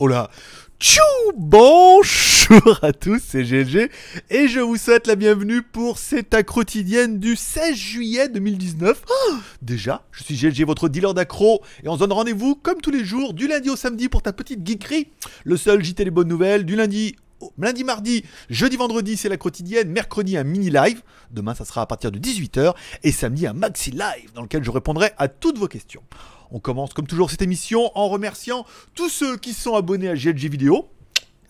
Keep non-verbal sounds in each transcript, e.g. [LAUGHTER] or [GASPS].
Oh là Tchou Bonjour à tous, c'est GLG et je vous souhaite la bienvenue pour cette accro quotidienne du 16 juillet 2019. [GASPS] déjà, je suis GLG, votre dealer d'accro, et on se donne rendez-vous comme tous les jours, du lundi au samedi pour ta petite geekerie, le seul JT des bonnes nouvelles, du lundi au lundi, mardi, jeudi, vendredi, c'est la quotidienne. Mercredi, un mini live. Demain, ça sera à partir de 18h. Et samedi, un maxi live dans lequel je répondrai à toutes vos questions. On commence comme toujours cette émission en remerciant tous ceux qui sont abonnés à GLG Vidéo.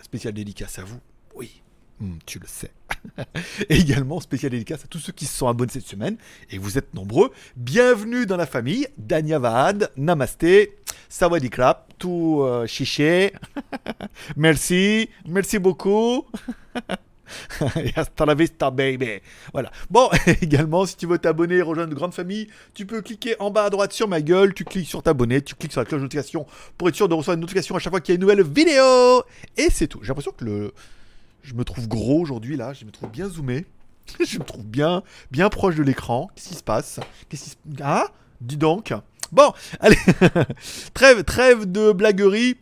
Spécial dédicace à vous, oui, hmm, tu le sais. [LAUGHS] et également spécial dédicace à tous ceux qui se sont abonnés cette semaine, et vous êtes nombreux. Bienvenue dans la famille, Dania Vahad, Namasté, Sawadikrap, tout euh, chiché. [LAUGHS] merci, merci beaucoup. [LAUGHS] [LAUGHS] et hasta la vista, baby. Voilà. Bon, [LAUGHS] également, si tu veux t'abonner et rejoindre une grande famille, tu peux cliquer en bas à droite sur ma gueule, tu cliques sur t'abonner, tu cliques sur la cloche de notification pour être sûr de recevoir une notification à chaque fois qu'il y a une nouvelle vidéo. Et c'est tout. J'ai l'impression que le. Je me trouve gros aujourd'hui, là. Je me trouve bien zoomé. [LAUGHS] je me trouve bien, bien proche de l'écran. Qu'est-ce qui se passe Qu'est-ce qui se. Ah Dis donc. Bon, allez. trêve, trêve de blaguerie.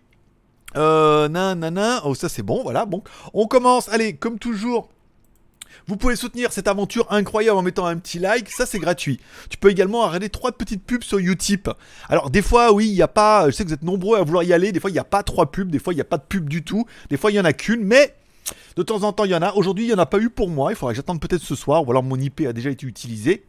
Euh, nanana. Oh, ça c'est bon, voilà. Bon, on commence. Allez, comme toujours. Vous pouvez soutenir cette aventure incroyable en mettant un petit like, ça c'est gratuit. Tu peux également arrêter trois petites pubs sur Utip. Alors des fois oui, il n'y a pas, je sais que vous êtes nombreux à vouloir y aller, des fois il n'y a pas trois pubs, des fois il n'y a pas de pub du tout, des fois il n'y en a qu'une, mais de temps en temps il y en a. Aujourd'hui il n'y en a pas eu pour moi, il faudrait que j'attende peut-être ce soir, ou alors mon IP a déjà été utilisé.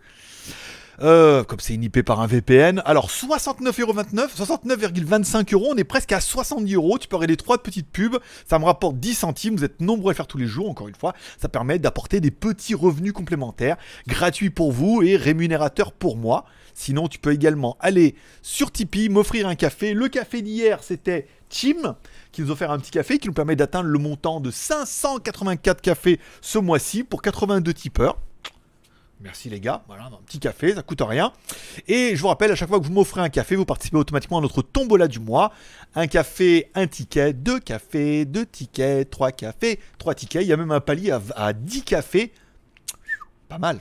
Euh, comme c'est IP par un VPN. Alors 69,29€, 69,25€, euros, on est presque à 70€. euros. Tu peux les trois petites pubs, ça me rapporte 10 centimes. Vous êtes nombreux à faire tous les jours, encore une fois. Ça permet d'apporter des petits revenus complémentaires, gratuits pour vous et rémunérateurs pour moi. Sinon, tu peux également aller sur Tipeee, m'offrir un café. Le café d'hier, c'était Tim, qui nous a offert un petit café qui nous permet d'atteindre le montant de 584 cafés ce mois-ci pour 82 tipeurs. Merci les gars, voilà, un petit café, ça coûte rien. Et je vous rappelle, à chaque fois que vous m'offrez un café, vous participez automatiquement à notre tombola du mois. Un café, un ticket, deux cafés, deux tickets, trois cafés, trois tickets. Il y a même un palier à, à 10 cafés. Pas mal.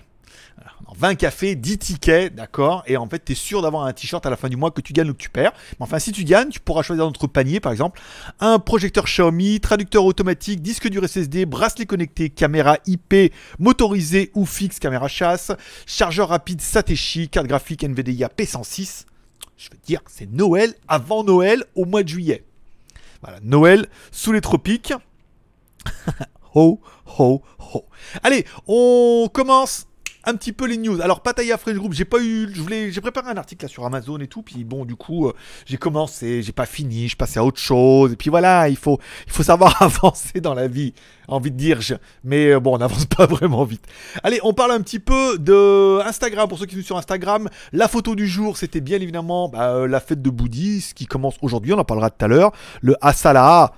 20 cafés, 10 tickets, d'accord Et en fait, tu es sûr d'avoir un t-shirt à la fin du mois que tu gagnes ou que tu perds. Mais enfin, si tu gagnes, tu pourras choisir notre panier, par exemple, un projecteur Xiaomi, traducteur automatique, disque dur SSD, bracelet connecté, caméra IP motorisée ou fixe, caméra chasse, chargeur rapide Satéchi, carte graphique NVDIA P106. Je veux dire, c'est Noël avant Noël au mois de juillet. Voilà, Noël sous les tropiques. [LAUGHS] ho, ho, ho. Allez, on commence un petit peu les news. Alors, Pataya Fresh Group, j'ai pas eu, je voulais, j'ai préparé un article là sur Amazon et tout, puis bon, du coup, euh, j'ai commencé, j'ai pas fini, je passais à autre chose, et puis voilà, il faut, il faut savoir [LAUGHS] avancer dans la vie, envie de dire, je. mais euh, bon, on n'avance [LAUGHS] pas vraiment vite. Allez, on parle un petit peu de Instagram, pour ceux qui sont sur Instagram, la photo du jour, c'était bien évidemment bah, euh, la fête de Bouddhis qui commence aujourd'hui, on en parlera tout à l'heure, le Asala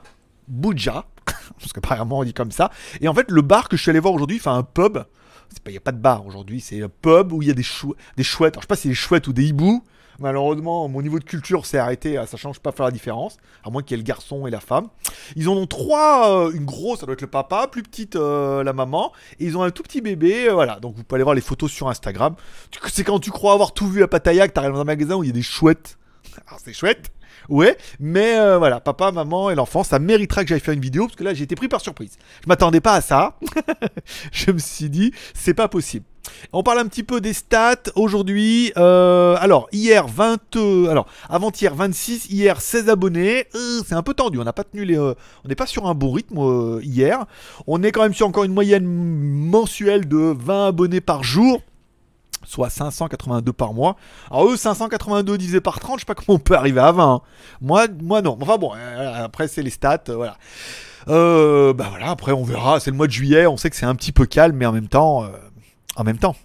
Bouddha, [LAUGHS] parce que qu'apparemment on dit comme ça, et en fait, le bar que je suis allé voir aujourd'hui, enfin un pub, il n'y a pas de bar aujourd'hui, c'est un pub où il y a des, chouettes. je sais pas si c'est des chouettes ou des hiboux. Malheureusement, mon niveau de culture s'est arrêté, euh, ça change pas faire la différence, à moins qu'il y ait le garçon et la femme. Ils en ont trois, euh, une grosse, ça doit être le papa, plus petite, euh, la maman, et ils ont un tout petit bébé, voilà. Donc vous pouvez aller voir les photos sur Instagram. C'est quand tu crois avoir tout vu à Pattaya que t'arrives dans un magasin où il y a des chouettes. [LAUGHS] Alors c'est chouette, Ouais, mais euh, voilà, papa, maman et l'enfant, ça méritera que j'aille faire une vidéo parce que là, j'ai été pris par surprise. Je m'attendais pas à ça. [LAUGHS] je me suis dit, c'est pas possible. On parle un petit peu des stats aujourd'hui. Euh, alors, hier 20, euh, alors avant-hier 26, hier 16 abonnés. c'est un peu tendu. On n'a pas tenu les, on n'est pas sur un bon rythme hier. On est quand même sur encore une moyenne mensuelle de 20 abonnés par jour soit 582 par mois. Alors eux, 582 divisé par 30, je sais pas [LAUGHS] comment on peut arriver à 20. Hein. Moi, non. Enfin bon, euh, après c'est les stats, euh, voilà. Euh, bah voilà, après on verra. C'est le mois de juillet, on sait que c'est un petit peu calme, mais en même temps, en même temps.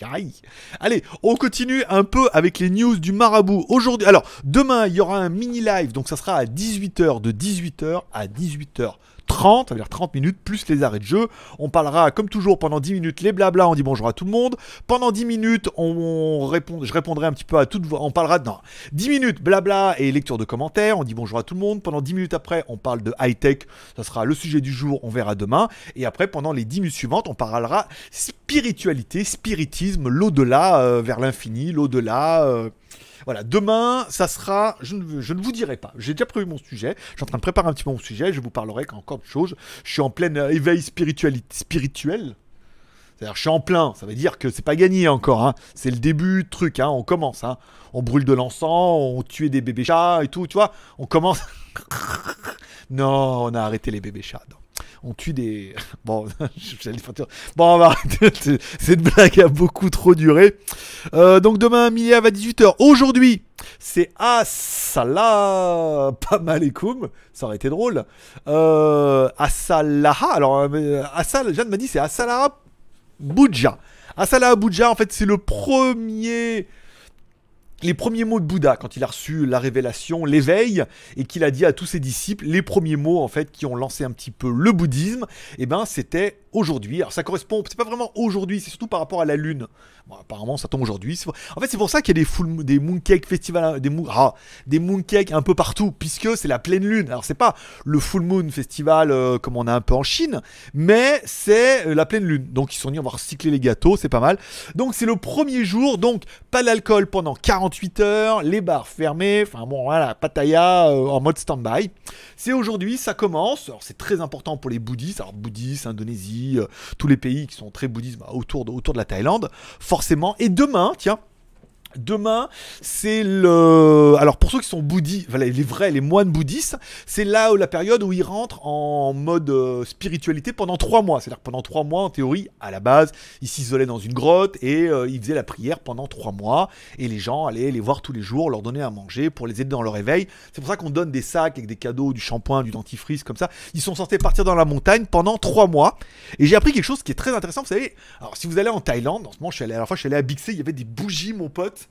[LAUGHS] Allez, on continue un peu avec les news du marabout. Aujourd'hui, alors demain, il y aura un mini live, donc ça sera à 18h, de 18h à 18h. 30, ça veut dire 30 minutes, plus les arrêts de jeu. On parlera, comme toujours, pendant 10 minutes, les blabla, on dit bonjour à tout le monde. Pendant 10 minutes, on, répond, je répondrai un petit peu à toutes On parlera de... 10 minutes, blabla et lecture de commentaires, on dit bonjour à tout le monde. Pendant 10 minutes après, on parle de high-tech, ça sera le sujet du jour, on verra demain. Et après, pendant les 10 minutes suivantes, on parlera spiritualité, spiritisme, l'au-delà, euh, vers l'infini, l'au-delà... Euh, voilà, demain, ça sera. Je ne, vous dirai pas. J'ai déjà prévu mon sujet. Je suis en train de préparer un petit peu mon sujet. Je vous parlerai encore de choses. Je suis en pleine euh, éveil spirituel. C'est-à-dire, je suis en plein. Ça veut dire que c'est pas gagné encore. Hein. C'est le début de truc. Hein. On commence. Hein. On brûle de l'encens. On tue des bébés chats et tout. Tu vois, on commence. [LAUGHS] non, on a arrêté les bébés chats on tue des. [LAUGHS] Bon, [LAUGHS] bon on va arrêter. [LAUGHS] Cette blague a beaucoup trop duré. Euh, donc demain, midi à 18h. Aujourd'hui, c'est Assala... Pas mal et Ça aurait été drôle. Euh, Alors, euh, Asala. Jeanne m'a dit c'est Asala Boudja. Asala Boudja, en fait, c'est le premier les premiers mots de Bouddha quand il a reçu la révélation, l'éveil, et qu'il a dit à tous ses disciples, les premiers mots en fait qui ont lancé un petit peu le bouddhisme, et eh ben c'était aujourd'hui. Alors ça correspond, c'est pas vraiment aujourd'hui, c'est surtout par rapport à la lune. apparemment ça tombe aujourd'hui. En fait c'est pour ça qu'il y a des, full, des mooncake festival, des, ah, des mooncake un peu partout, puisque c'est la pleine lune. Alors c'est pas le full moon festival euh, comme on a un peu en Chine, mais c'est euh, la pleine lune. Donc ils sont venus on va recycler les gâteaux, c'est pas mal. Donc c'est le premier jour, donc pas d'alcool pendant 48 heures, les bars fermés, enfin bon voilà, Pattaya euh, en mode stand-by. C'est aujourd'hui, ça commence. Alors c'est très important pour les bouddhistes, alors bouddhistes, Indonésie, euh, tous les pays qui sont très bouddhistes bah, autour, autour de la Thaïlande, forcément. Et demain, tiens, Demain, c'est le. Alors, pour ceux qui sont bouddhistes, voilà, les vrais, les moines bouddhistes, c'est là où la période où ils rentrent en mode euh, spiritualité pendant trois mois. C'est-à-dire pendant trois mois, en théorie, à la base, ils s'isolaient dans une grotte et euh, ils faisaient la prière pendant trois mois. Et les gens allaient les voir tous les jours, leur donner à manger pour les aider dans leur réveil C'est pour ça qu'on donne des sacs avec des cadeaux, du shampoing, du dentifrice, comme ça. Ils sont censés partir dans la montagne pendant trois mois. Et j'ai appris quelque chose qui est très intéressant. Vous savez, alors si vous allez en Thaïlande, en ce moment, je suis allé, à la fois, je suis allé à Bixé, il y avait des bougies, mon pote.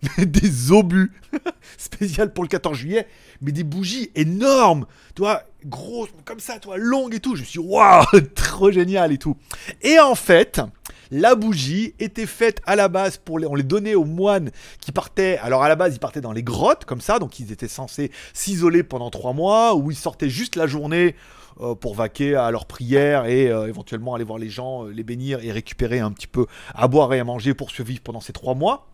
[LAUGHS] des obus [LAUGHS] spécial pour le 14 juillet, mais des bougies énormes, toi, grosses, comme ça, toi, longues et tout. Je me suis waouh, [LAUGHS] trop génial et tout. Et en fait, la bougie était faite à la base pour les, on les donnait aux moines qui partaient. Alors à la base, ils partaient dans les grottes comme ça, donc ils étaient censés s'isoler pendant trois mois, ou ils sortaient juste la journée euh, pour vaquer à leurs prières et euh, éventuellement aller voir les gens, euh, les bénir et récupérer un petit peu à boire et à manger pour survivre pendant ces trois mois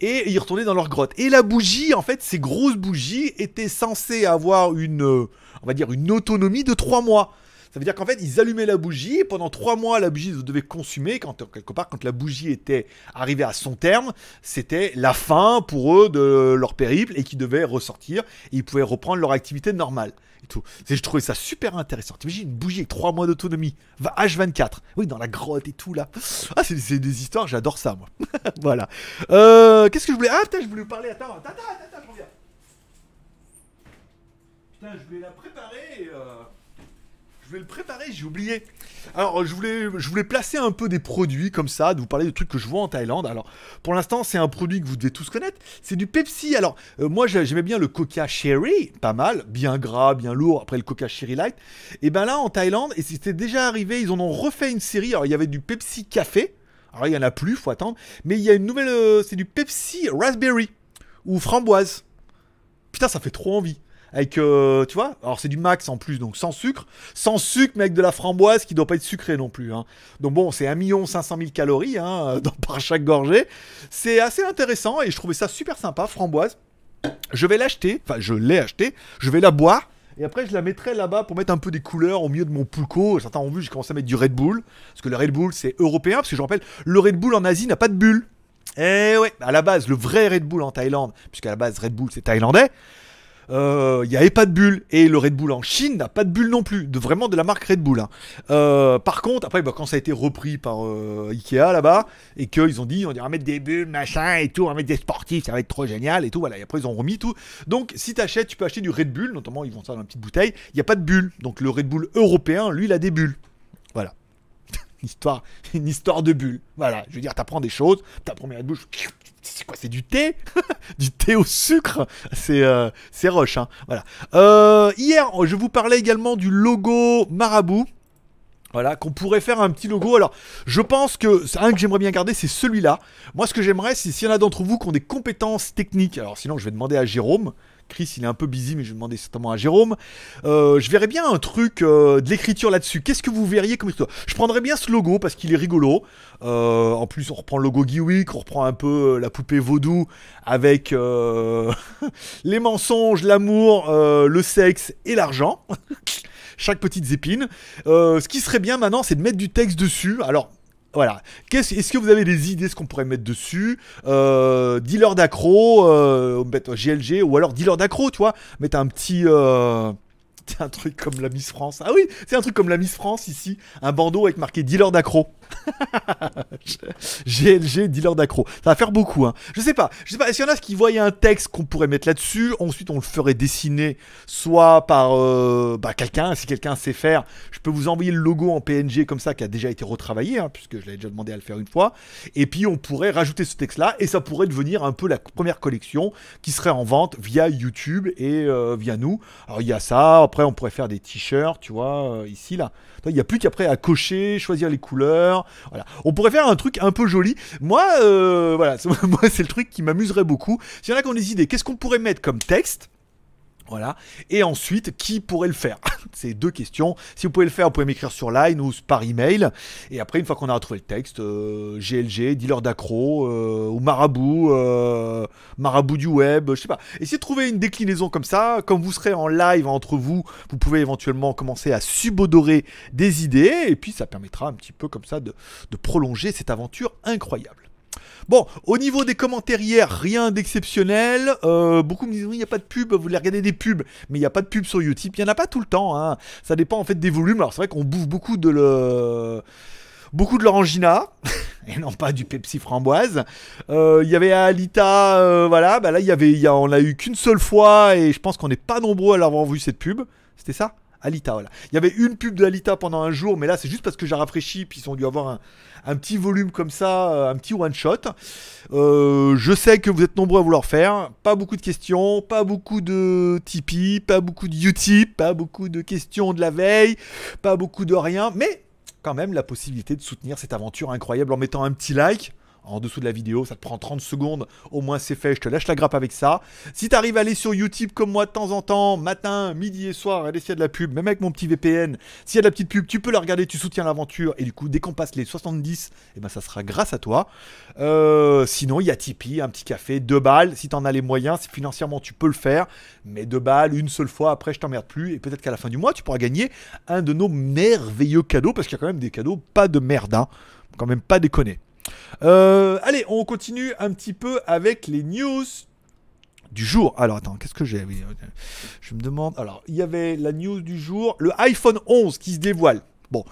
et ils retournaient dans leur grotte. Et la bougie, en fait, ces grosses bougies étaient censées avoir une, euh, on va dire, une autonomie de 3 mois. Ça veut dire qu'en fait, ils allumaient la bougie et pendant trois mois, la bougie ils devait consumer. Quand, quelque part, quand la bougie était arrivée à son terme, c'était la fin pour eux de leur périple et qu'ils devaient ressortir. Et ils pouvaient reprendre leur activité normale. Et tout. je trouvais ça super intéressant. T'imagines une bougie avec trois mois d'autonomie, H24. Oui, dans la grotte et tout là. Ah, c'est, des histoires, j'adore ça moi. [LAUGHS] voilà. Euh, qu'est-ce que je voulais. Ah, putain, je voulais parler. Attends, attends, attends, je reviens. Putain, je voulais la préparer. Euh... Je vais le préparer, j'ai oublié. Alors, je voulais, je voulais placer un peu des produits comme ça, de vous parler de trucs que je vois en Thaïlande. Alors, pour l'instant, c'est un produit que vous devez tous connaître. C'est du Pepsi. Alors, euh, moi, j'aimais bien le Coca Sherry, pas mal, bien gras, bien lourd. Après le Coca Sherry Light. Et ben là, en Thaïlande, et c'était déjà arrivé, ils en ont refait une série. Alors, il y avait du Pepsi Café. Alors, il y en a plus, faut attendre. Mais il y a une nouvelle, euh, c'est du Pepsi Raspberry ou framboise. Putain, ça fait trop envie avec, tu vois, alors c'est du max en plus, donc sans sucre, sans sucre, mais avec de la framboise qui doit pas être sucrée non plus. Hein. Donc bon, c'est 1 500 000 calories hein, [LAUGHS] dans, par chaque gorgée. C'est assez intéressant et je trouvais ça super sympa, framboise. Je vais l'acheter, enfin je l'ai acheté, je vais la boire. Et après, je la mettrai là-bas pour mettre un peu des couleurs au milieu de mon pulco. Certains ont vu, j'ai commencé à mettre du Red Bull. Parce que le Red Bull, c'est européen. Parce que je rappelle, le Red Bull en Asie n'a pas de bulle. Et eh ouais, à la base, le vrai Red Bull en Thaïlande, à la base Red Bull c'est thaïlandais, euh, il n'y avait pas de bulle. Et le Red Bull en Chine n'a pas de bulle non plus, de, vraiment de la marque Red Bull. Hein. Euh, par contre, après, bah, quand ça a été repris par euh, Ikea là-bas, et qu'ils ont dit, on va mettre des bulles, machin et tout, on va mettre des sportifs, ça va être trop génial et tout, voilà, et après ils ont remis tout. Donc si tu achètes, tu peux acheter du Red Bull, notamment ils vont ça dans une petite bouteille, il n'y a pas de bulle. Donc le Red Bull européen, lui, il a des bulles. Voilà une histoire, [LAUGHS] une histoire de bulle. Voilà, je veux dire, t'apprends des choses, ta première bouche, c'est quoi C'est du thé [LAUGHS] Du thé au sucre C'est euh, rush, roche, hein. Voilà. Euh, hier, je vous parlais également du logo marabout. Voilà, qu'on pourrait faire un petit logo. Alors, je pense que un que j'aimerais bien garder, c'est celui-là. Moi, ce que j'aimerais, c'est s'il y en a d'entre vous qui ont des compétences techniques. Alors, sinon, je vais demander à Jérôme. Chris, il est un peu busy, mais je vais demander certainement à Jérôme. Euh, je verrais bien un truc euh, de l'écriture là-dessus. Qu'est-ce que vous verriez comme histoire Je prendrais bien ce logo parce qu'il est rigolo. Euh, en plus, on reprend le logo Geewick, on reprend un peu la poupée vaudou avec [LAUGHS] les mensonges, l'amour, le sexe et l'argent. [LAUGHS] Chaque petite épine. ce qui serait bien maintenant, c'est de mettre du texte dessus. Alors, voilà. Est-ce que vous avez des idées ce qu'on pourrait mettre dessus euh, Dealer d'accro, euh, GLG, ou alors dealer d'accro, tu vois Mettre un petit. Euh, c'est un truc comme la Miss France. Ah oui, c'est un truc comme la Miss France ici. Un bandeau avec marqué dealer d'accro. GLG, [LAUGHS] dealer d'accro. Ça va faire beaucoup. Hein. Je sais pas. Je sais pas. S'il y en a qui voyaient un texte qu'on pourrait mettre là-dessus, ensuite on le ferait dessiner soit par euh, bah, quelqu'un. Si quelqu'un sait faire, je peux vous envoyer le logo en PNG comme ça qui a déjà été retravaillé, hein, puisque je l'avais déjà demandé à le faire une fois. Et puis on pourrait rajouter ce texte-là et ça pourrait devenir un peu la première collection qui serait en vente via YouTube et euh, via nous. Alors il y a ça. Après, on pourrait faire des t-shirts, tu vois, euh, ici, là. Il n'y a plus qu'après à cocher, choisir les couleurs. Voilà. On pourrait faire un truc un peu joli. Moi, euh, voilà, [LAUGHS] moi, c'est le truc qui m'amuserait beaucoup. c'est y en a des idées, qu'est-ce qu'on pourrait mettre comme texte voilà. Et ensuite, qui pourrait le faire [LAUGHS] C'est deux questions. Si vous pouvez le faire, vous pouvez m'écrire sur Line ou par email. Et après, une fois qu'on a trouvé le texte, GLG, euh, dealer d'accro, euh, ou marabout, euh, marabout du web, je sais pas. Essayez de trouver une déclinaison comme ça. Comme vous serez en live entre vous, vous pouvez éventuellement commencer à subodorer des idées. Et puis, ça permettra un petit peu comme ça de prolonger cette aventure incroyable. Bon, au niveau des commentaires hier, rien d'exceptionnel. Euh, beaucoup me disent oui, il n'y a pas de pub, vous voulez regarder des pubs, mais il n'y a pas de pub sur YouTube. Il n'y en a pas tout le temps. Hein. Ça dépend en fait des volumes. Alors c'est vrai qu'on bouffe beaucoup de le beaucoup de l'orangina [LAUGHS] et non pas du Pepsi framboise. Euh, il y avait Alita, euh, voilà, bah là il y avait, a, on l'a eu qu'une seule fois et je pense qu'on n'est pas nombreux à l'avoir vu cette pub. C'était ça Alita, voilà. Il y avait une pub de Alita pendant un jour, mais là, c'est juste parce que j'ai rafraîchi, puis ils ont dû avoir un, petit volume comme ça, euh, un petit one-shot. Euh, je sais que vous êtes nombreux à vouloir faire. Pas beaucoup de questions, pas beaucoup de Tipeee, pas beaucoup de Utip, pas beaucoup de questions de la veille, pas beaucoup de rien, mais quand même la possibilité de soutenir cette aventure incroyable en mettant un petit like en dessous de la vidéo. Ça te prend 30 secondes. Au moins, c'est fait. Je te lâche la grappe avec ça. Si t'arrives à aller sur YouTube comme moi de temps en temps, matin, midi et soir, et s'il de la pub, même avec mon petit VPN, s'il y a de la petite pub, tu peux la regarder. Tu soutiens l'aventure. Et du coup, dès qu'on passe les 70, et eh ben, ça sera grâce à toi. Euh, sinon, il y a Tipeee, un petit café, deux balles. Si tu en as les moyens, financièrement, tu peux le faire. Mais deux balles, une seule fois, après, je t'emmerde plus. Et peut-être qu'à la fin du mois, tu pourras gagner un de nos merveilleux cadeaux. Parce qu'il y a quand même des cadeaux pas de merde. Hein. Quand même pas déconner. Euh, allez, on continue un petit peu avec les news du jour. Alors attends, qu'est-ce que j'ai euh, Je me demande. Alors, il y avait la news du jour, le iPhone 11 qui se dévoile. Bon.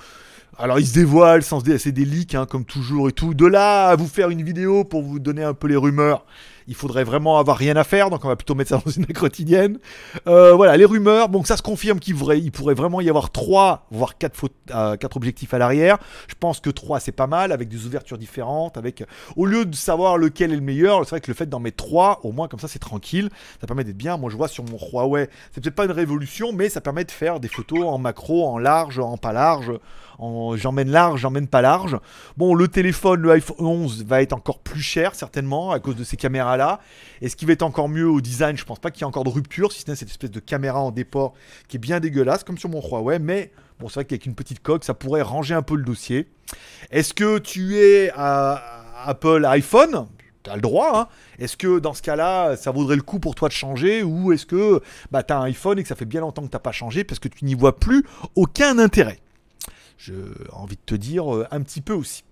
Alors il se dévoile, sans c'est des leaks hein, comme toujours et tout. De là à vous faire une vidéo pour vous donner un peu les rumeurs, il faudrait vraiment avoir rien à faire, donc on va plutôt mettre ça dans une quotidienne. Euh, voilà, les rumeurs, donc ça se confirme qu'il pourrait vraiment y avoir trois, voire quatre euh, objectifs à l'arrière. Je pense que 3 c'est pas mal, avec des ouvertures différentes, avec au lieu de savoir lequel est le meilleur, c'est vrai que le fait d'en mettre trois, au moins comme ça c'est tranquille, ça permet d'être bien. Moi je vois sur mon Huawei, c'est peut-être pas une révolution, mais ça permet de faire des photos en macro, en large, en pas large j'emmène large, j'emmène pas large. Bon, le téléphone, le iPhone 11 va être encore plus cher certainement à cause de ces caméras-là. Et ce qui va être encore mieux au design, je pense pas qu'il y ait encore de rupture, si ce n'est cette espèce de caméra en déport qui est bien dégueulasse, comme sur mon Huawei, mais... Bon, c'est vrai qu'avec une petite coque, ça pourrait ranger un peu le dossier. Est-ce que tu es à Apple iPhone T'as le droit. Hein est-ce que dans ce cas-là, ça vaudrait le coup pour toi de changer Ou est-ce que bah, t'as un iPhone et que ça fait bien longtemps que t'as pas changé parce que tu n'y vois plus aucun intérêt j'ai envie de te dire euh, un petit peu aussi.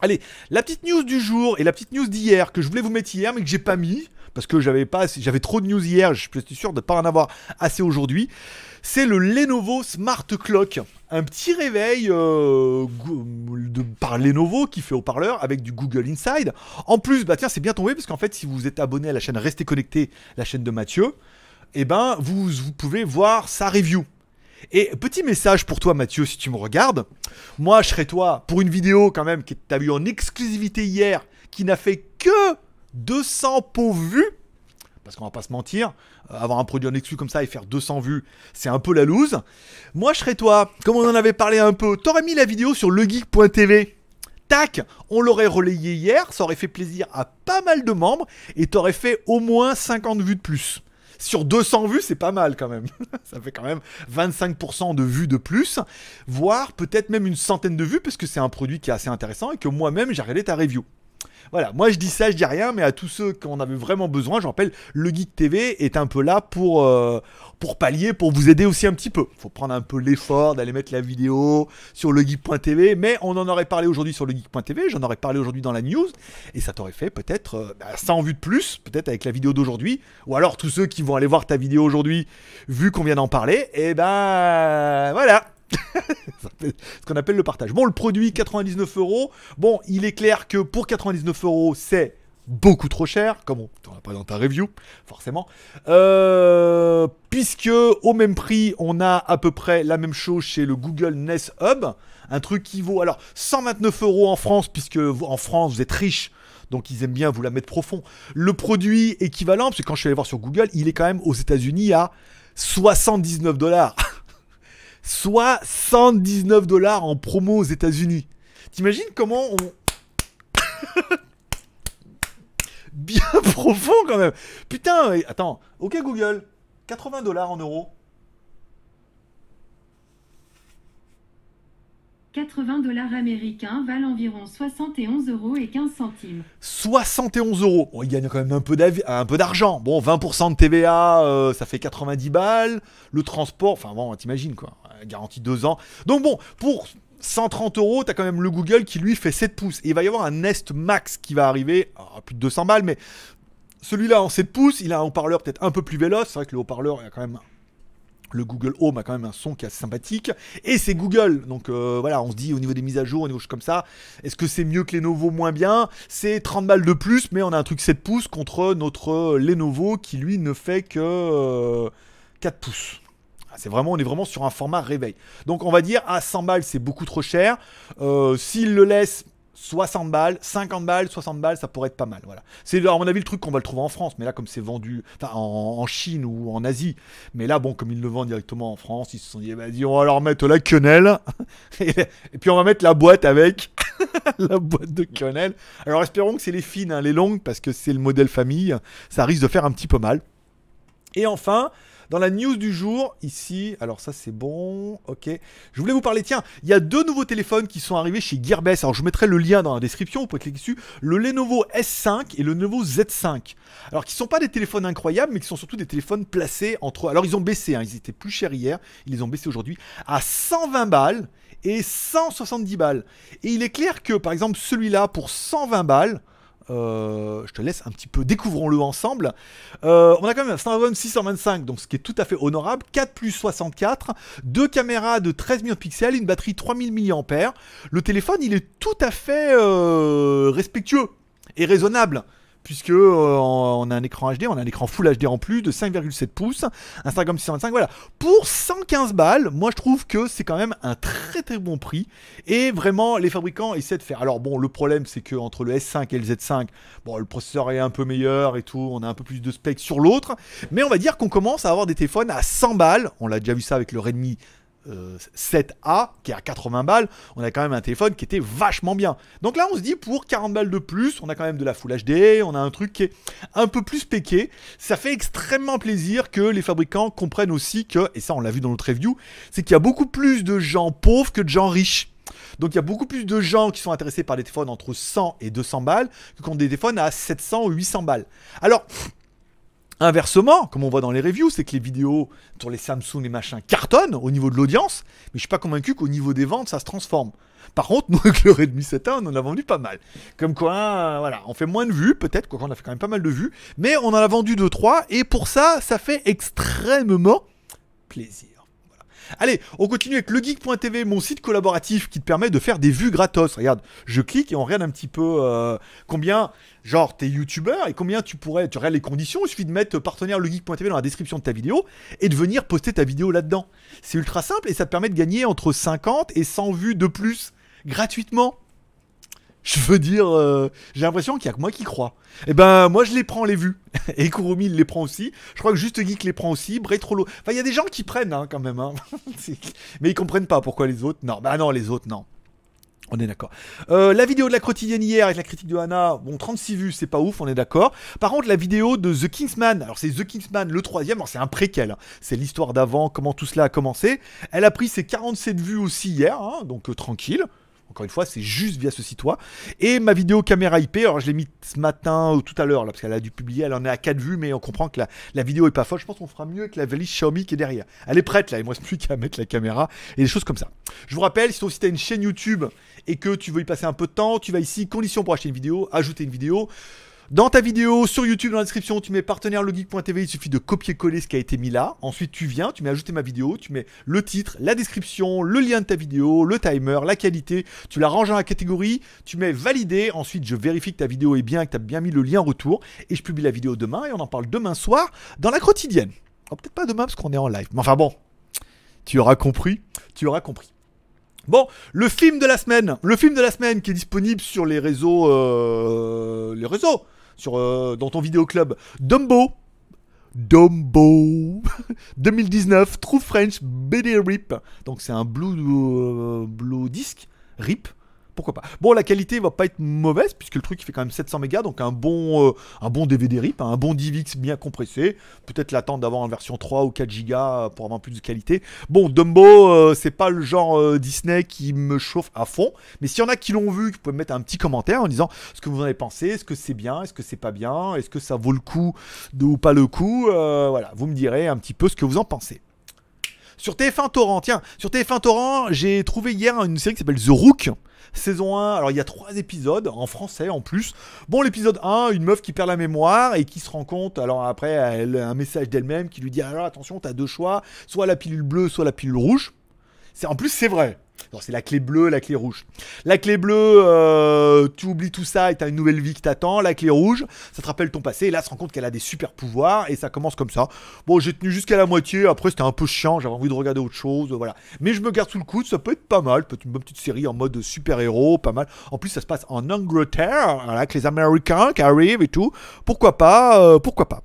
Allez, la petite news du jour et la petite news d'hier que je voulais vous mettre hier mais que j'ai pas mis parce que j'avais pas j'avais trop de news hier, je suis sûr de ne pas en avoir assez aujourd'hui. C'est le Lenovo Smart Clock, un petit réveil euh, de, par Lenovo qui fait haut-parleur avec du Google Inside. En plus, bah tiens, c'est bien tombé parce qu'en fait, si vous êtes abonné à la chaîne Restez connecté, la chaîne de Mathieu, et eh ben vous, vous pouvez voir sa review et petit message pour toi Mathieu, si tu me regardes, moi je serais toi pour une vidéo quand même que tu as eu en exclusivité hier, qui n'a fait que 200 pauvres vues, parce qu'on va pas se mentir, euh, avoir un produit en exclu comme ça et faire 200 vues, c'est un peu la loose. Moi je serais toi, comme on en avait parlé un peu, t'aurais mis la vidéo sur legeek.tv tac, on l'aurait relayé hier, ça aurait fait plaisir à pas mal de membres et t'aurais fait au moins 50 vues de plus sur 200 vues, c'est pas mal quand même. [LAUGHS] ça fait quand même 25% de vues de plus, voire peut-être même une centaine de vues, parce que c'est un produit qui est assez intéressant et que moi-même j'ai regardé ta review. Voilà, moi je dis ça, je dis rien, mais à tous ceux qui en avaient vraiment besoin, je rappelle, le Geek TV est un peu là pour, euh, pour pallier, pour vous aider aussi un petit peu. Faut prendre un peu l'effort d'aller mettre la vidéo sur le geek.tv, mais on en aurait parlé aujourd'hui sur le geek.tv, j'en aurais parlé aujourd'hui dans la news, et ça t'aurait fait peut-être 100 euh, bah, vues de plus, peut-être avec la vidéo d'aujourd'hui, ou alors tous ceux qui vont aller voir ta vidéo aujourd'hui, vu qu'on vient d'en parler, et ben voilà, [LAUGHS] ce qu'on appelle le partage. Bon, le produit 99 euros. Bon, il est clair que pour 99 euros, c'est beaucoup trop cher, comme on, on l'a pas dans ta review, forcément. Euh, puisque au même prix, on a à peu près la même chose chez le Google Nest Hub, un truc qui vaut alors 129 euros en France, puisque en France vous êtes riche. Donc ils aiment bien vous la mettre profond. Le produit équivalent, parce que quand je suis allé voir sur Google, il est quand même aux États-Unis à 79 dollars. [LAUGHS] soit 119 dollars en promo aux États-Unis. T'imagines comment on. [LAUGHS] Bien [LAUGHS] profond quand même. Putain, attends. Ok Google, 80 dollars en euros. 80 dollars américains valent environ 71 euros et 15 centimes. 71 euros On gagne quand même un peu d'argent. Bon, 20% de TVA, euh, ça fait 90 balles. Le transport, enfin bon, t'imagines quoi garantie 2 ans. Donc bon, pour 130 euros, t'as quand même le Google qui lui fait 7 pouces. Et il va y avoir un Nest Max qui va arriver, à plus de 200 balles, mais celui-là en 7 pouces, il a un haut-parleur peut-être un peu plus véloce. C'est vrai que le haut-parleur, il a quand même le Google Home a quand même un son qui est assez sympathique. Et c'est Google. Donc euh, voilà, on se dit au niveau des mises à jour, au niveau comme ça, est-ce que c'est mieux que les Lenovo moins bien C'est 30 balles de plus, mais on a un truc 7 pouces contre notre Lenovo qui lui ne fait que 4 euh, pouces. C'est vraiment, on est vraiment sur un format réveil. Donc on va dire, à ah, 100 balles, c'est beaucoup trop cher. Euh, s'il le laisse, 60 balles, 50 balles, 60 balles, ça pourrait être pas mal. Voilà. C'est à mon avis le truc qu'on va le trouver en France, mais là comme c'est vendu en, Chine ou en Asie, mais là bon comme ils le vendent directement en France, ils se sont dit vas eh ben, on va leur mettre la quenelle [LAUGHS] et, puis on va mettre la boîte avec [LAUGHS] la boîte de quenelle. Alors espérons que c'est les fines, hein, les longues parce que c'est le modèle famille, ça risque de faire un petit peu mal. Et enfin, dans la news du jour, ici, alors ça c'est bon, ok. Je voulais vous parler, tiens, il y a deux nouveaux téléphones qui sont arrivés chez Gearbest. Alors je mettrai le lien dans la description, vous pouvez cliquer dessus. Le Lenovo S5 et le Lenovo Z5. Alors qui sont pas des téléphones incroyables, mais qui sont surtout des téléphones placés entre... Alors ils ont baissé, hein. ils étaient plus chers hier, ils les ont baissés aujourd'hui à 120 balles et 170 balles. Et il est clair que par exemple celui-là pour 120 balles, euh, je te laisse un petit peu, découvrons-le ensemble. Euh, on a quand même un Snapdragon 625, donc ce qui est tout à fait honorable, 4 plus 64, deux caméras de 13 millions de pixels, une batterie 3000 mAh. Le téléphone, il est tout à fait euh, respectueux et raisonnable puisque euh, on a un écran HD, on a un écran Full HD en plus de 5,7 pouces, Instagram 625, voilà. Pour 115 balles, moi je trouve que c'est quand même un très très bon prix et vraiment les fabricants essaient de faire. Alors bon, le problème c'est que entre le S5 et le Z5, bon le processeur est un peu meilleur et tout, on a un peu plus de specs sur l'autre, mais on va dire qu'on commence à avoir des téléphones à 100 balles. On l'a déjà vu ça avec le Redmi 7A euh, qui est à 80 balles, on a quand même un téléphone qui était vachement bien. Donc là, on se dit pour 40 balles de plus, on a quand même de la Full HD, on a un truc qui est un peu plus péqué. Ça fait extrêmement plaisir que les fabricants comprennent aussi que, et ça on l'a vu dans notre review, c'est qu'il y a beaucoup plus de gens pauvres que de gens riches. Donc il y a beaucoup plus de gens qui sont intéressés par des téléphones entre 100 et 200 balles que contre des téléphones à 700 ou 800 balles. Alors, Inversement, comme on voit dans les reviews, c'est que les vidéos sur les Samsung et machin cartonnent au niveau de l'audience, mais je suis pas convaincu qu'au niveau des ventes, ça se transforme. Par contre, [LAUGHS] nous, avec le Redmi 7 on en a vendu pas mal. Comme quoi, euh, voilà, on fait moins de vues, peut-être, quoi qu'on a fait quand même pas mal de vues, mais on en a vendu 2-3, et pour ça, ça fait extrêmement plaisir. Allez, on continue avec legeek.tv, mon site collaboratif qui te permet de faire des vues gratos. Regarde, je clique et on regarde un petit peu euh, combien, genre, t'es youtubeur et combien tu pourrais. Tu regardes les conditions, il suffit de mettre partenaire legeek.tv dans la description de ta vidéo et de venir poster ta vidéo là-dedans. C'est ultra simple et ça te permet de gagner entre 50 et 100 vues de plus gratuitement. [LAUGHS] Je veux dire, euh, j'ai l'impression qu'il n'y a que moi qui crois. Et eh ben, moi, je les prends, les vues. [LAUGHS] Et Kurumi, il les prend aussi. Je crois que Juste Geek les prend aussi. Bretrolo. Enfin, il y a des gens qui prennent, hein, quand même. Hein. [LAUGHS] Mais ils ne comprennent pas pourquoi les autres. Non, bah non, les autres, non. On est d'accord. Euh, la vidéo de la quotidienne hier avec la critique de Hannah, bon, 36 vues, c'est pas ouf, on est d'accord. Par contre, la vidéo de The Kingsman, alors c'est The Kingsman, le troisième, c'est un préquel, hein. c'est l'histoire d'avant, comment tout cela a commencé. Elle a pris ses 47 vues aussi hier, donc euh, tranquille encore une fois, c'est juste via ce site-là. Et ma vidéo caméra IP, alors je l'ai mis ce matin ou tout à l'heure, là, parce qu'elle a dû publier, elle en est à 4 vues, mais on comprend que la, vidéo est pas folle. Je pense qu'on fera mieux avec la valise Xiaomi qui est derrière. Elle est prête, là, il me reste plus qu'à mettre la caméra et des choses comme ça. Je vous rappelle, si tu as une chaîne YouTube et que tu veux y passer un peu de temps, tu vas ici, conditions pour acheter une vidéo, ajouter une vidéo. Dans ta vidéo, sur YouTube, dans la description, tu mets partenaire il suffit de copier-coller ce qui a été mis là. Ensuite, tu viens, tu mets ajouter ma vidéo, tu mets le titre, la description, le lien de ta vidéo, le timer, la qualité, tu la ranges dans la catégorie, tu mets valider, ensuite je vérifie que ta vidéo est bien, que tu as bien mis le lien retour, et je publie la vidéo demain, et on en parle demain soir dans la quotidienne. Oh, peut-être pas demain parce qu'on est en live, mais enfin bon, tu auras compris, tu auras compris. Bon, le film de la semaine, le film de la semaine qui est disponible sur les réseaux, euh, les réseaux, sur, euh, dans ton vidéoclub. Dumbo. Dumbo 2019, [LAUGHS] True French BD RIP. Donc c'est un blue, blue, euh, blue disc RIP pourquoi pas. Bon, la qualité va pas être mauvaise puisque le truc il fait quand même 700 mégas, donc un bon, euh, un bon DVD RIP, un bon DivX bien compressé. Peut-être l'attente d'avoir une version 3 ou 4 gigas pour avoir plus de qualité. Bon, Dumbo, euh, c'est pas le genre euh, Disney qui me chauffe à fond, mais s'il y en a qui l'ont vu, vous pouvez me mettre un petit commentaire en disant ce que vous en avez pensé, est-ce que c'est bien, est-ce que c'est pas bien, est-ce que ça vaut le coup ou pas le coup. voilà, vous me direz un petit peu ce que vous en pensez. Sur TF1 Torrent, tiens, sur TF1 Torrent, j'ai trouvé hier une série qui s'appelle The Rook. Saison 1, alors il y a trois épisodes en français en plus. Bon, l'épisode 1, une meuf qui perd la mémoire et qui se rend compte, alors après, elle un message d'elle-même qui lui dit Alors attention, t'as deux choix, soit la pilule bleue, soit la pilule rouge. En plus, c'est vrai c'est la clé bleue, la clé rouge. La clé bleue, euh, tu oublies tout ça et t'as une nouvelle vie qui t'attend. La clé rouge, ça te rappelle ton passé. Et là, tu te rends compte qu'elle a des super pouvoirs et ça commence comme ça. Bon, j'ai tenu jusqu'à la moitié. Après, c'était un peu chiant. J'avais envie de regarder autre chose. Voilà. Mais je me garde sous le coude. Ça peut être pas mal. Peut-être une bonne petite série en mode super-héros. Pas mal. En plus, ça se passe en Angleterre. Voilà, avec les Américains qui arrivent et tout. Pourquoi pas euh, Pourquoi pas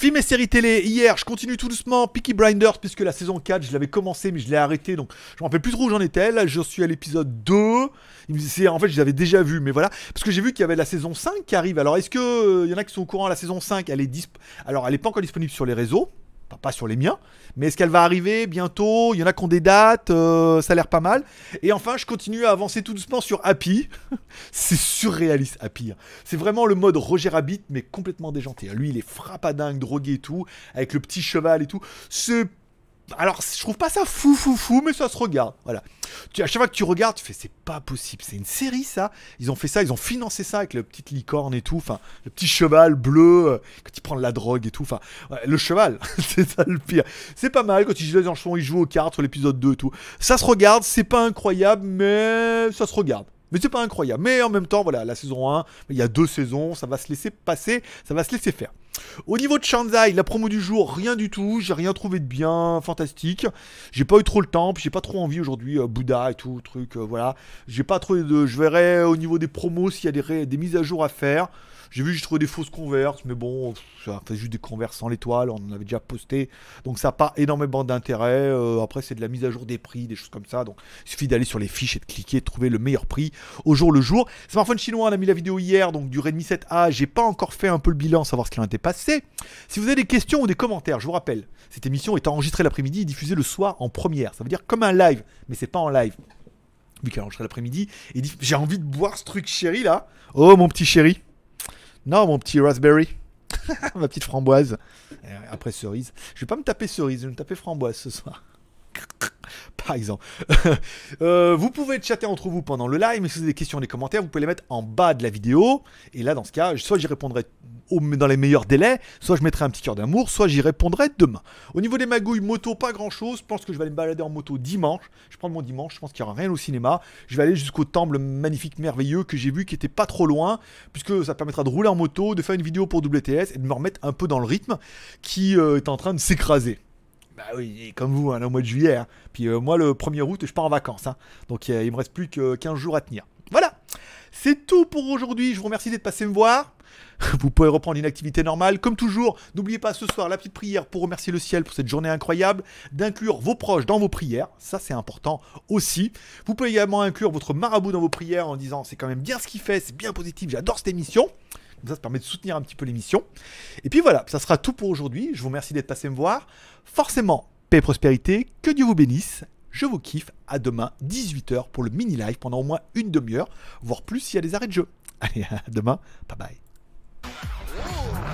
Film et séries télé, hier, je continue tout doucement Peaky Blinders, puisque la saison 4, je l'avais commencé, mais je l'ai arrêté, donc je m'en rappelle plus trop où j'en étais. Là, je suis à l'épisode 2. En fait, je l'avais déjà vu, mais voilà. Parce que j'ai vu qu'il y avait la saison 5 qui arrive. Alors, est-ce qu'il euh, y en a qui sont au courant la saison 5 Elle est Alors, elle n'est pas encore disponible sur les réseaux pas sur les miens, mais est-ce qu'elle va arriver bientôt Il y en a qui ont des dates, euh, ça a l'air pas mal. Et enfin, je continue à avancer tout doucement sur Happy. [LAUGHS] c'est surréaliste, Happy. Hein. C'est vraiment le mode Roger Rabbit, mais complètement déjanté. Hein. Lui, il est frappadingue, drogué et tout, avec le petit cheval et tout. C'est alors, je trouve pas ça fou, fou, fou, mais ça se regarde. Voilà. Tu, à chaque fois que tu regardes, tu fais c'est pas possible, c'est une série ça. Ils ont fait ça, ils ont financé ça avec le petite licorne et tout. Enfin, le petit cheval bleu euh, quand il prend de la drogue et tout. Enfin, le cheval, [LAUGHS] c'est ça le pire. C'est pas mal quand ils jouent dans ils jouent aux cartes sur l'épisode 2 et tout. Ça se regarde, c'est pas incroyable, mais ça se regarde. Mais c'est pas incroyable. Mais en même temps, voilà, la saison 1, il y a deux saisons, ça va se laisser passer, ça va se laisser faire. Au niveau de Shanzai, la promo du jour, rien du tout, j'ai rien trouvé de bien, fantastique. J'ai pas eu trop le temps, puis j'ai pas trop envie aujourd'hui, euh, Bouddha et tout, truc, euh, voilà. J'ai pas trop de. Je verrai au niveau des promos s'il y a des, des, mises à jour à faire. J'ai vu, j'ai trouvé des fausses converses, mais bon, ça fait juste des converses sans l'étoile, on en avait déjà posté. Donc ça n'a pas énormément d'intérêt. Euh, après, c'est de la mise à jour des prix, des choses comme ça. Donc il suffit d'aller sur les fiches et de cliquer, de trouver le meilleur prix au jour le jour. Smartphone chinois, on a mis la vidéo hier, donc du Redmi 7A. J'ai pas encore fait un peu le bilan, savoir ce qui en était passé. Si vous avez des questions ou des commentaires, je vous rappelle, cette émission est enregistrée l'après-midi et diffusée le soir en première. Ça veut dire comme un live, mais c'est pas en live vu qu'elle enregistrait l'après-midi, et dit J'ai envie de boire ce truc chéri là. Oh mon petit chéri. Non, mon petit raspberry. [LAUGHS] Ma petite framboise. Après cerise. Je vais pas me taper cerise, je vais me taper framboise ce soir. [LAUGHS] par exemple. [LAUGHS] Euh, vous pouvez chatter entre vous pendant le live, mais si vous avez des questions, des commentaires, vous pouvez les mettre en bas de la vidéo. Et là, dans ce cas, soit j'y répondrai dans les meilleurs délais, soit je mettrai un petit cœur d'amour, soit j'y répondrai demain. Au niveau des magouilles moto, pas grand chose. Je pense que je vais aller me balader en moto dimanche. Je prends mon dimanche, je pense qu'il n'y aura rien au cinéma. Je vais aller jusqu'au temple magnifique, merveilleux que j'ai vu qui était pas trop loin, puisque ça permettra de rouler en moto, de faire une vidéo pour WTS et de me remettre un peu dans le rythme qui euh, est en train de s'écraser. Bah oui, comme vous, hein, au mois de juillet. Hein. Puis euh, moi, le 1er août, je pars en vacances. Hein. Donc il il me reste plus que 15 jours à tenir. Voilà C'est tout pour aujourd'hui. Je vous remercie d'être passé me voir. [LAUGHS] Vous pouvez reprendre une activité normale. Comme toujours, n'oubliez pas ce soir la petite prière pour remercier le ciel pour cette journée incroyable, d'inclure vos proches dans vos prières, ça c'est important aussi. Vous pouvez également inclure votre marabout dans vos prières en disant c'est quand même bien ce qu'il fait, c'est bien positif, j'adore cette émission ça, ça permet de soutenir un petit peu l'émission. Et puis voilà, ça sera tout pour aujourd'hui. Je vous remercie d'être passé me voir. Forcément, paix et prospérité, que Dieu vous bénisse. Je vous kiffe. À demain, 18h, pour le mini-live pendant au moins une demi-heure, voire plus s'il y a des arrêts de jeu. [LAUGHS] Allez, à demain. Bye bye.